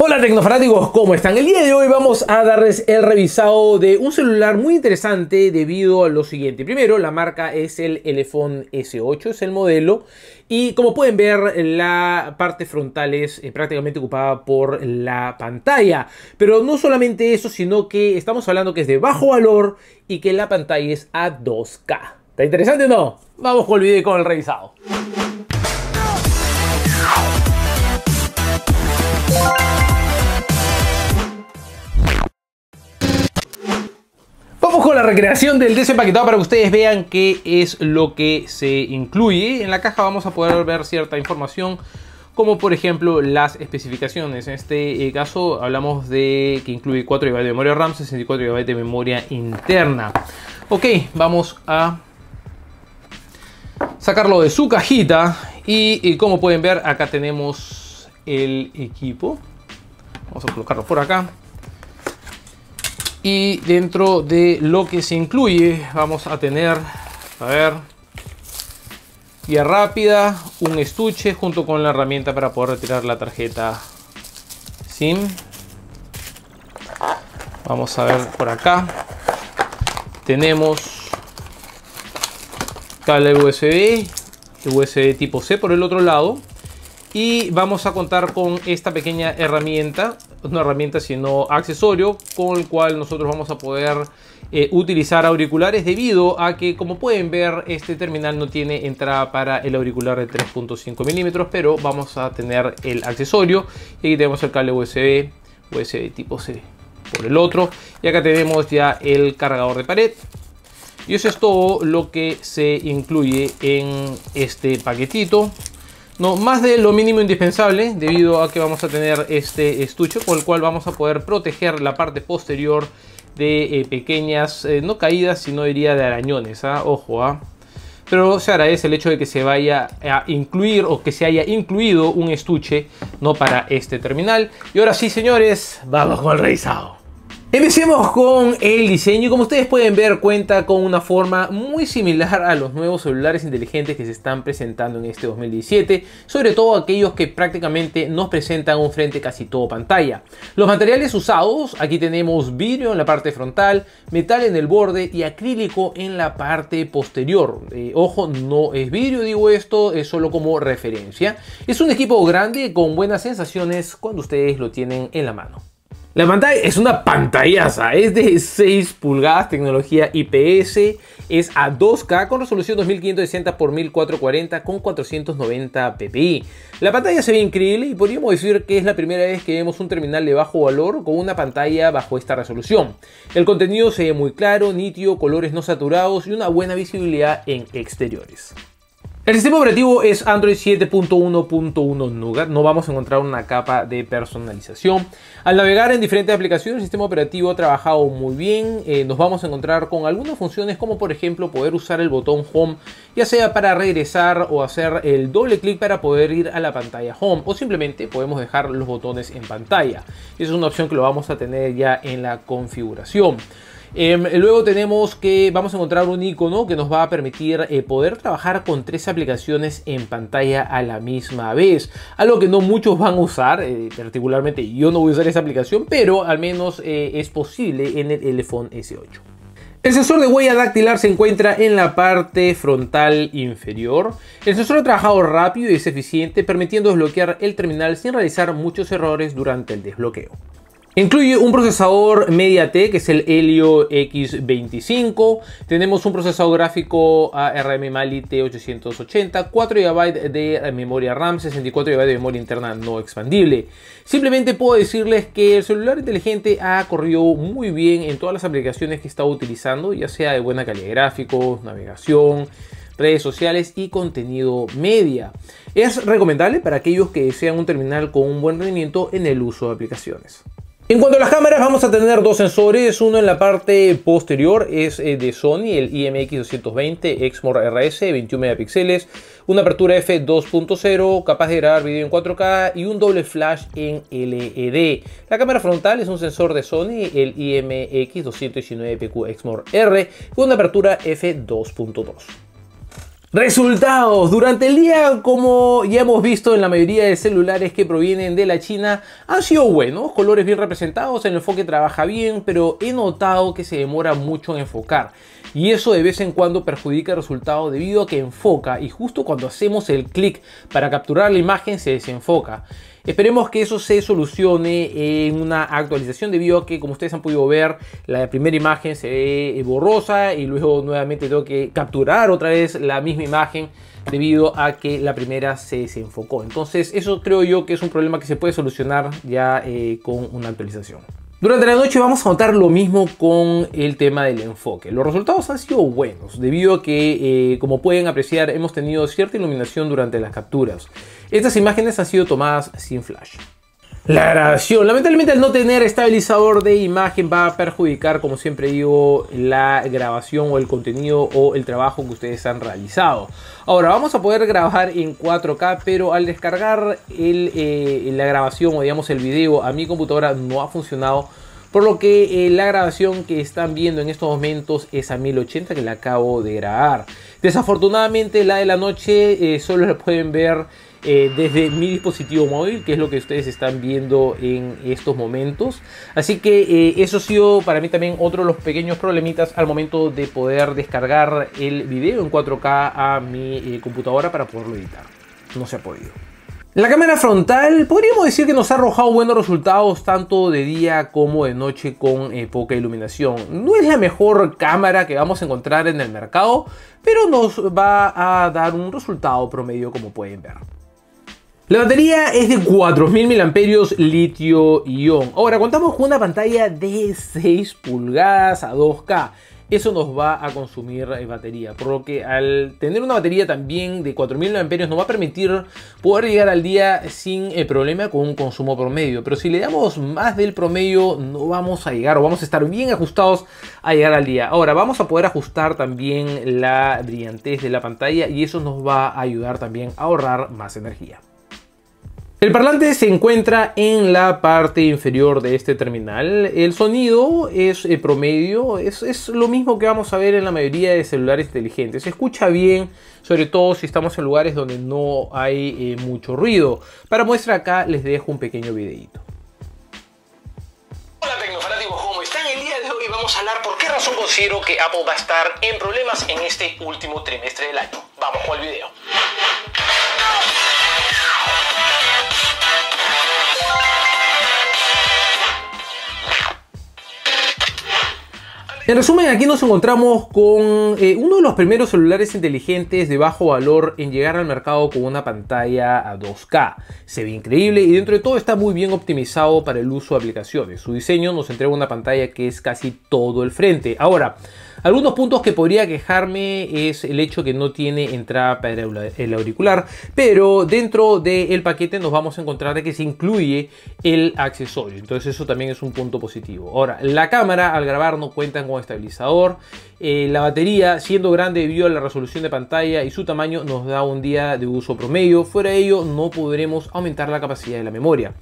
Hola tecnofanáticos, ¿cómo están? El día de hoy vamos a darles el revisado de un celular muy interesante debido a lo siguiente. Primero, la marca es el Elephone S8, es el modelo. Y como pueden ver, la parte frontal es eh, prácticamente ocupada por la pantalla. Pero no solamente eso, sino que estamos hablando que es de bajo valor y que la pantalla es a 2K. ¿Está interesante o no? Vamos con el video y con el revisado. la recreación del desempaquetado para que ustedes vean qué es lo que se incluye. En la caja vamos a poder ver cierta información como por ejemplo las especificaciones. En este eh, caso hablamos de que incluye 4 GB de memoria RAM, 64 GB de memoria interna. Ok, vamos a sacarlo de su cajita y eh, como pueden ver acá tenemos el equipo. Vamos a colocarlo por acá y dentro de lo que se incluye vamos a tener a ver guía rápida un estuche junto con la herramienta para poder retirar la tarjeta sim vamos a ver por acá tenemos cable usb usb tipo c por el otro lado y vamos a contar con esta pequeña herramienta una herramienta sino accesorio con el cual nosotros vamos a poder eh, utilizar auriculares debido a que como pueden ver este terminal no tiene entrada para el auricular de 3.5 milímetros pero vamos a tener el accesorio y aquí tenemos el cable USB USB tipo C por el otro y acá tenemos ya el cargador de pared y eso es todo lo que se incluye en este paquetito no, más de lo mínimo indispensable debido a que vamos a tener este estuche con el cual vamos a poder proteger la parte posterior de eh, pequeñas, eh, no caídas, sino diría de arañones, ¿ah? ojo, ¿ah? pero se agradece el hecho de que se vaya a incluir o que se haya incluido un estuche no para este terminal. Y ahora sí, señores, vamos con el revisado. Empecemos con el diseño. Como ustedes pueden ver, cuenta con una forma muy similar a los nuevos celulares inteligentes que se están presentando en este 2017, sobre todo aquellos que prácticamente nos presentan un frente casi todo pantalla. Los materiales usados, aquí tenemos vidrio en la parte frontal, metal en el borde y acrílico en la parte posterior. Eh, ojo, no es vidrio, digo esto, es solo como referencia. Es un equipo grande con buenas sensaciones cuando ustedes lo tienen en la mano. La pantalla es una pantallaza, es de 6 pulgadas, tecnología IPS, es a 2K con resolución 2560 x 1440 con 490 ppi. La pantalla se ve increíble y podríamos decir que es la primera vez que vemos un terminal de bajo valor con una pantalla bajo esta resolución. El contenido se ve muy claro, nítido, colores no saturados y una buena visibilidad en exteriores. El sistema operativo es Android 7.1.1 Nougat. No vamos a encontrar una capa de personalización. Al navegar en diferentes aplicaciones, el sistema operativo ha trabajado muy bien. Eh, nos vamos a encontrar con algunas funciones como por ejemplo poder usar el botón Home, ya sea para regresar o hacer el doble clic para poder ir a la pantalla Home o simplemente podemos dejar los botones en pantalla. Esa es una opción que lo vamos a tener ya en la configuración. Em, luego tenemos que vamos a encontrar un icono que nos va a permitir eh, poder trabajar con tres aplicaciones en pantalla a la misma vez. Algo que no muchos van a usar, eh, particularmente yo no voy a usar esa aplicación, pero al menos eh, es posible en el iPhone S8. El sensor de huella dactilar se encuentra en la parte frontal inferior. El sensor ha trabajado rápido y es eficiente, permitiendo desbloquear el terminal sin realizar muchos errores durante el desbloqueo. Incluye un procesador MediaTek, que es el Helio X25. Tenemos un procesador gráfico ARM Mali T880, 4 GB de memoria RAM, 64 GB de memoria interna no expandible. Simplemente puedo decirles que el celular inteligente ha corrido muy bien en todas las aplicaciones que he estado utilizando, ya sea de buena calidad de gráficos, navegación, redes sociales y contenido media. Es recomendable para aquellos que desean un terminal con un buen rendimiento en el uso de aplicaciones. En cuanto a las cámaras, vamos a tener dos sensores, uno en la parte posterior es eh, de Sony, el IMX220 Exmor RS, 21 megapíxeles, una apertura f2.0 capaz de grabar video en 4K y un doble flash en LED. La cámara frontal es un sensor de Sony, el IMX219 PQ Exmor R, con una apertura f2.2. Resultados. Durante el día, como ya hemos visto en la mayoría de celulares que provienen de la China, han sido buenos, colores bien representados, el enfoque trabaja bien, pero he notado que se demora mucho en enfocar y eso de vez en cuando perjudica el resultado debido a que enfoca y justo cuando hacemos el clic para capturar la imagen se desenfoca. Esperemos que eso se solucione en una actualización debido a que como ustedes han podido ver la primera imagen se ve borrosa y luego nuevamente tengo que capturar otra vez la misma imagen debido a que la primera se desenfocó. Entonces eso creo yo que es un problema que se puede solucionar ya eh, con una actualización. Durante la noche vamos a notar lo mismo con el tema del enfoque. Los resultados han sido buenos, debido a que, eh, como pueden apreciar, hemos tenido cierta iluminación durante las capturas. Estas imágenes han sido tomadas sin flash. La grabación. Lamentablemente al no tener estabilizador de imagen va a perjudicar, como siempre digo, la grabación o el contenido o el trabajo que ustedes han realizado. Ahora vamos a poder grabar en 4K, pero al descargar eh, la grabación o digamos el video a mi computadora no ha funcionado por lo que eh, la grabación que están viendo en estos momentos es a 1080 que la acabo de grabar. Desafortunadamente la de la noche eh, solo la pueden ver eh, desde mi dispositivo móvil, que es lo que ustedes están viendo en estos momentos. Así que eso ha sido para mí también otro de los pequeños problemitas al momento de poder descargar el video en 4K a mi computadora para poderlo editar. No se ha podido. La cámara frontal podríamos decir que nos ha arrojado buenos resultados tanto de día como de noche con eh, poca iluminación. No es la mejor cámara que vamos a encontrar en el mercado, pero nos va a dar un resultado promedio como pueden ver. La batería es de 4000 mAh litio-ion. Ahora contamos con una pantalla de 6 pulgadas a 2K eso nos va a consumir eh, batería. Por lo que al tener una batería también de 4000 mAh nos va a permitir poder llegar al día sin eh, problema con un consumo promedio. Pero si le damos más del promedio no vamos a llegar o vamos a estar bien ajustados a llegar al día. Ahora vamos a poder ajustar también la brillantez de la pantalla y eso nos va a ayudar también a ahorrar más energía. El parlante se encuentra en la parte inferior de este terminal. El sonido es eh, promedio, es, lo mismo que vamos a ver en la mayoría de celulares inteligentes. Se escucha bien, sobre todo si estamos en lugares donde no hay eh, mucho ruido. Para muestra acá les dejo un pequeño videito. Hola tecnofanáticos, ¿cómo están? El día de hoy vamos a hablar por qué razón considero que Apple va a estar en problemas en este último trimestre del año. Vamos con el video. En resumen, aquí nos encontramos con eh, uno de los primeros celulares inteligentes de bajo valor en llegar al mercado con una pantalla a 2K. Se ve increíble y dentro de todo está muy bien optimizado para el uso de aplicaciones. Su diseño nos entrega una pantalla que es casi todo el frente. Ahora, algunos puntos que podría quejarme es el hecho que no tiene entrada para el auricular, pero dentro del paquete nos vamos a encontrar de que se incluye el accesorio, entonces eso también es un punto positivo. Ahora, la cámara al grabar no cuenta con estabilizador, eh, la batería siendo grande debido a la resolución de pantalla y su tamaño nos da un día de uso promedio, fuera de ello no podremos aumentar la capacidad de la memoria.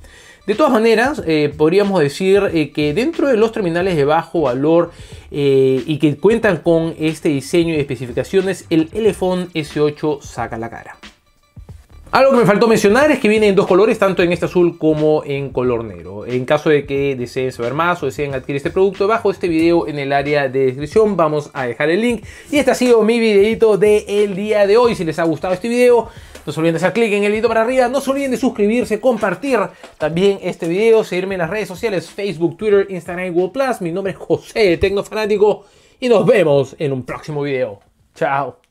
De todas maneras, eh, podríamos decir eh, que dentro de los terminales de bajo valor eh, y que cuentan con este diseño y especificaciones, el Elephone S8 saca la cara. Algo que me faltó mencionar es que viene en dos colores, tanto en este azul como en color negro. En caso de que deseen saber más o deseen adquirir este producto, bajo este video en el área de descripción vamos a dejar el link. Y este ha sido mi videito del día de hoy. Si les ha gustado este video, no se olviden de hacer clic en el dedito para arriba. No se olviden de suscribirse, compartir también este video, seguirme en las redes sociales, Facebook, Twitter, Instagram y Google Plus. Mi nombre es José, Tecnofanático. Y nos vemos en un próximo video. Chao.